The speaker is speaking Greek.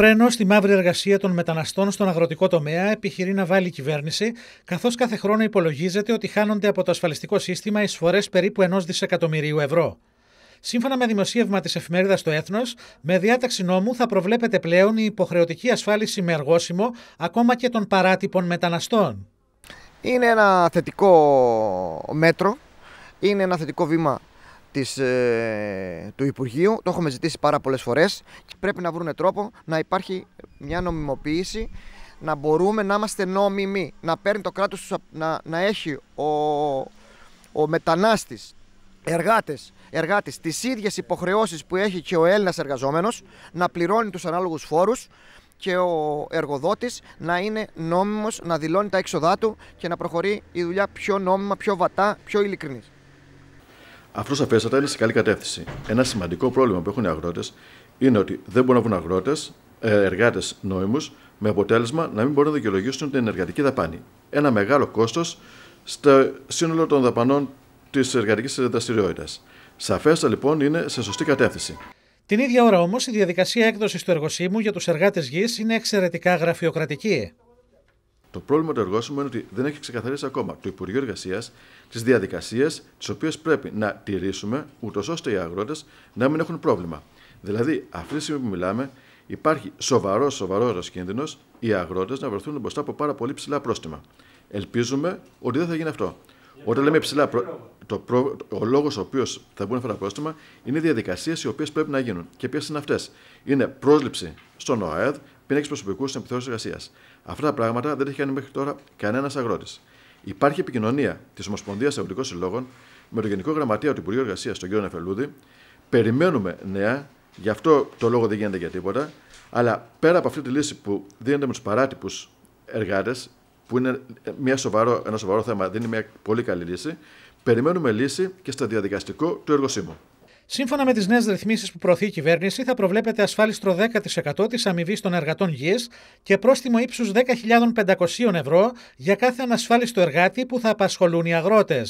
Φρένο στη μαύρη εργασία των μεταναστών στον αγροτικό τομέα επιχειρεί να βάλει η κυβέρνηση, καθώς κάθε χρόνο υπολογίζεται ότι χάνονται από το ασφαλιστικό σύστημα εισφορές περίπου ενός δισεκατομμυρίου ευρώ. Σύμφωνα με δημοσίευμα της εφημερίδας Το Έθνος, με διάταξη νόμου θα προβλέπεται πλέον η υποχρεωτική ασφάλιση με εργόσιμο ακόμα και των παράτυπων μεταναστών. Είναι ένα θετικό μέτρο, είναι ένα θετικό βήμα της, ε, του Υπουργείου. Το έχουμε ζητήσει πάρα πολλές φορές. Πρέπει να βρούνε τρόπο να υπάρχει μια νομιμοποίηση, να μπορούμε να είμαστε νόμιμοι, να παίρνει το κράτος, να, να έχει ο, ο μετανάστης εργάτες, εργάτες τις ίδιες υποχρεώσεις που έχει και ο Έλληνας εργαζόμενος, να πληρώνει τους ανάλογους φόρους και ο εργοδότης να είναι νόμιμος, να δηλώνει τα έξοδά του και να προχωρεί η δουλειά πιο νόμιμα, πιο βατά, πιο ειλικρινής. Αυτός σαφέστατα είναι σε καλή κατεύθυνση. Ένα σημαντικό πρόβλημα που έχουν οι αγρότες είναι ότι δεν μπορούν να βρουν αγρότες, εργάτες νόημους, με αποτέλεσμα να μην μπορούν να δικαιολογήσουν την εργατική δαπάνη. Ένα μεγάλο κόστος στο σύνολο των δαπανών της εργατικής δραστηριότητας. Σαφέστατα λοιπόν είναι σε σωστή κατεύθυνση. Την ίδια ώρα όμως η διαδικασία έκδοσης του εργοσύμου για τους εργάτες γης είναι εξαιρετικά γραφειοκρατική. Το πρόβλημα του εργόσιμου είναι ότι δεν έχει ξεκαθαρίσει ακόμα το Υπουργείο Εργασίας τις διαδικασίες τις οποίες πρέπει να τηρήσουμε, ούτως ώστε οι αγρότες να μην έχουν πρόβλημα. Δηλαδή, αυτή τη στιγμή που μιλάμε, υπάρχει σοβαρός, σοβαρό κίνδυνος οι αγρότες να βρεθούν μπροστά από πάρα πολύ ψηλά πρόστιμα. Ελπίζουμε ότι δεν θα γίνει αυτό. Όταν λέμε ψηλά, το προ... ο λόγος ο οποίος θα μπουν αυτά τα πρόστιμα είναι οι διαδικασίες οι οποίες πρέπει να γίνουν. Και ποιες είναι αυτές. Είναι πρόσληψη στον ΟΑΕΔ, πίνακε προσωπικού στην επιθεώρηση εργασίας. Αυτά τα πράγματα δεν τα έχει κάνει μέχρι τώρα κανένας αγρότης. Υπάρχει επικοινωνία της Ομοσπονδίας Αγροτικών Συλλόγων με τον Γενικό Γραμματέα του Υπουργείου Εργασίας, τον κ. Νεφελούδη. Περιμένουμε νέα, γι' αυτό το λόγο δεν γίνεται για τίποτα. Αλλά πέρα από αυτή τη λύση που δίνεται με τους παράτυπους εργάτες, που είναι μια σοβαρό, ένα σοβαρό θέμα, δίνει μια πολύ καλή λύση, περιμένουμε λύση και στα διαδικαστικό του εργοσύμου. Σύμφωνα με τις νέες ρυθμίσεις που προωθεί η κυβέρνηση, θα προβλέπεται ασφάλιστρο 10% της αμοιβής των εργατών γης και πρόστιμο ύψους 10.500 ευρώ για κάθε ανασφάλιστο εργάτη που θα απασχολούν οι αγρότες.